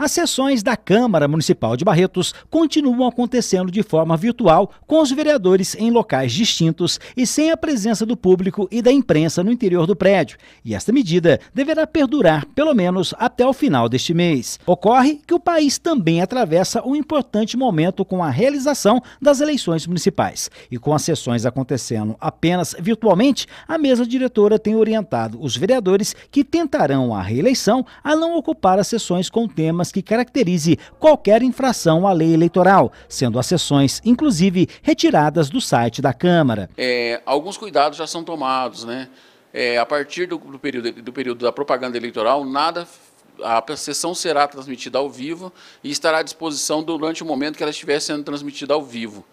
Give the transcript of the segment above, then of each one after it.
As sessões da Câmara Municipal de Barretos continuam acontecendo de forma virtual, com os vereadores em locais distintos e sem a presença do público e da imprensa no interior do prédio. E esta medida deverá perdurar pelo menos até o final deste mês. Ocorre que o país também atravessa um importante momento com a realização das eleições municipais. E com as sessões acontecendo apenas virtualmente, a mesa diretora tem orientado os vereadores que tentarão a reeleição a não ocupar as sessões com temas que caracterize qualquer infração à lei eleitoral, sendo as sessões, inclusive, retiradas do site da Câmara. É, alguns cuidados já são tomados, né? É, a partir do, do, período, do período da propaganda eleitoral, nada a sessão será transmitida ao vivo e estará à disposição durante o momento que ela estiver sendo transmitida ao vivo.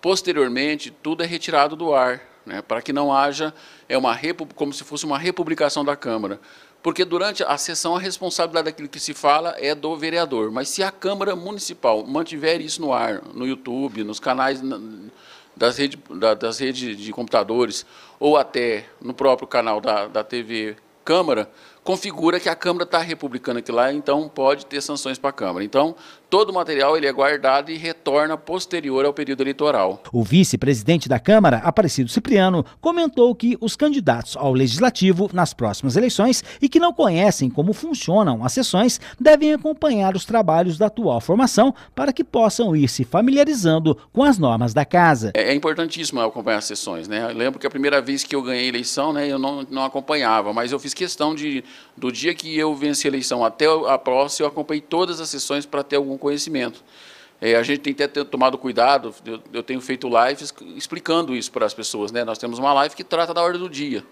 Posteriormente, tudo é retirado do ar, né, para que não haja é uma como se fosse uma republicação da Câmara. Porque durante a sessão a responsabilidade daquilo que se fala é do vereador. Mas se a Câmara Municipal mantiver isso no ar, no YouTube, nos canais das redes, das redes de computadores, ou até no próprio canal da, da TV Câmara, configura que a Câmara está republicana aqui lá, então pode ter sanções para a Câmara. Então, todo o material ele é guardado e retorna posterior ao período eleitoral. O vice-presidente da Câmara, Aparecido Cipriano, comentou que os candidatos ao legislativo nas próximas eleições e que não conhecem como funcionam as sessões devem acompanhar os trabalhos da atual formação para que possam ir se familiarizando com as normas da casa. É, é importantíssimo acompanhar as sessões, né? Eu lembro que a primeira vez que eu ganhei eleição, né, eu não, não acompanhava, mas eu fiz questão de do dia que eu venci a eleição até a próxima, eu acompanhei todas as sessões para ter algum conhecimento. É, a gente tem que ter tomado cuidado, eu, eu tenho feito lives explicando isso para as pessoas. Né? Nós temos uma live que trata da ordem do dia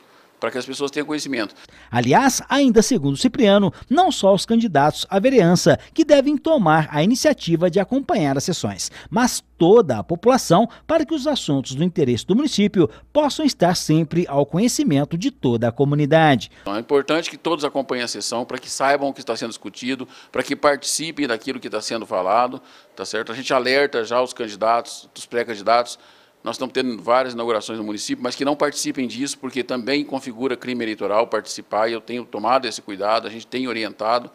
para que as pessoas tenham conhecimento. Aliás, ainda segundo Cipriano, não só os candidatos à vereança que devem tomar a iniciativa de acompanhar as sessões, mas toda a população para que os assuntos do interesse do município possam estar sempre ao conhecimento de toda a comunidade. Então, é importante que todos acompanhem a sessão para que saibam o que está sendo discutido, para que participem daquilo que está sendo falado, tá certo? A gente alerta já os candidatos, os pré-candidatos nós estamos tendo várias inaugurações no município, mas que não participem disso, porque também configura crime eleitoral participar, e eu tenho tomado esse cuidado, a gente tem orientado.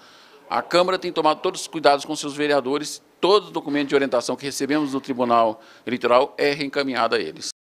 A Câmara tem tomado todos os cuidados com seus vereadores, todo documento de orientação que recebemos do Tribunal Eleitoral é reencaminhado a eles.